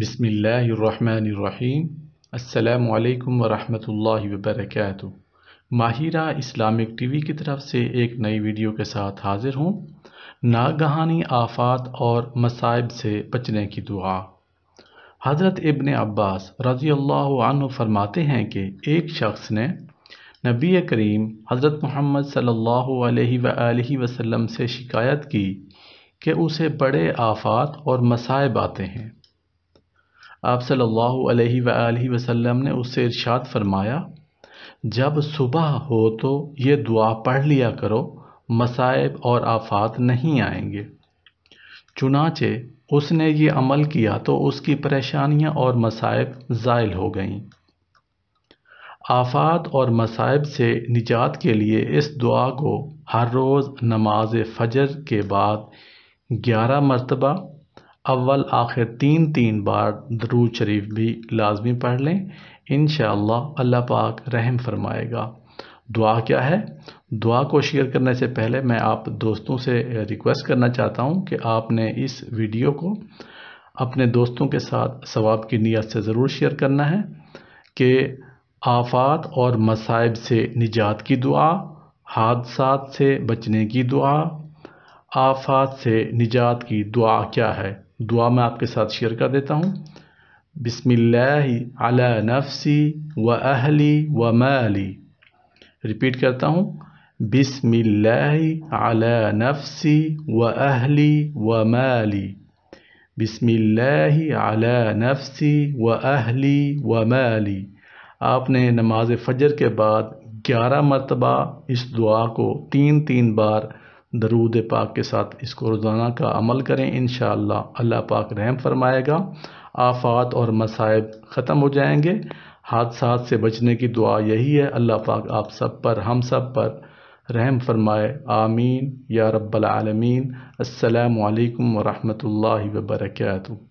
بسم اللہ الرحمن الرحیم السلام علیکم ورحمۃ اللہ وبرکاتہ ماہرہ اسلامک ٹی وی کی طرف سے ایک نئی ویڈیو کے ساتھ حاضر ہوں ناگہانی آفات اور مصائب سے بچنے کی دعا حضرت ابن عباس رضی اللہ عنہ فرماتے ہیں کہ ایک شخص نے نبی کریم حضرت محمد صلی اللہ علیہ وآلہ وسلم سے شکایت کی کہ اسے بڑے آفات اور مصائب آتے ہیں آپ صلی اللہ علیہ وآلہ وسلم نے اس سے ارشاد فرمایا جب صبح ہو تو یہ دعا پڑھ لیا کرو مصائب اور آفات نہیں آئیں گے چنانچہ اس نے یہ عمل کیا تو اس کی پریشانیاں اور مصائب زائل ہو گئیں آفات اور مصائب سے نجات کے لیے اس دعا کو ہر روز نماز فجر کے بعد گیارہ مرتبہ اول آخر تین تین بار درود شریف بھی لازمی پڑھ لیں انشاءاللہ اللہ اللہ پاک رحم فرمائے گا دعا کیا ہے دعا کو شیئر کرنے سے پہلے میں آپ دوستوں سے ریکویسٹ کرنا چاہتا ہوں کہ آپ نے اس ویڈیو کو اپنے دوستوں کے ساتھ ثواب کی نیت سے ضرور شیئر کرنا ہے کہ آفات اور مصائب سے نجات کی دعا حادثات سے بچنے کی دعا آفات سے نجات کی دعا کیا ہے دعا میں آپ کے ساتھ شیئر کر دیتا ہوں بسم اللہ علی نفسی و اہلی و مالی ریپیٹ کرتا ہوں بسم اللہ علی نفسی و اہلی و مالی بسم اللہ علی نفسی و اہلی و مالی آپ نے نماز فجر کے بعد گیارہ مرتبہ اس دعا کو تین تین بار درود پاک کے ساتھ اس کو روزانہ کا عمل کریں انشاءاللہ اللہ پاک رحم فرمائے گا آفات اور مصائب ختم ہو جائیں گے حادثات سے بچنے کی دعا یہی ہے اللہ پاک آپ سب پر ہم سب پر رحم فرمائے آمین یا رب العالمین السلام علیکم ورحمۃ اللہ وبرکاتہ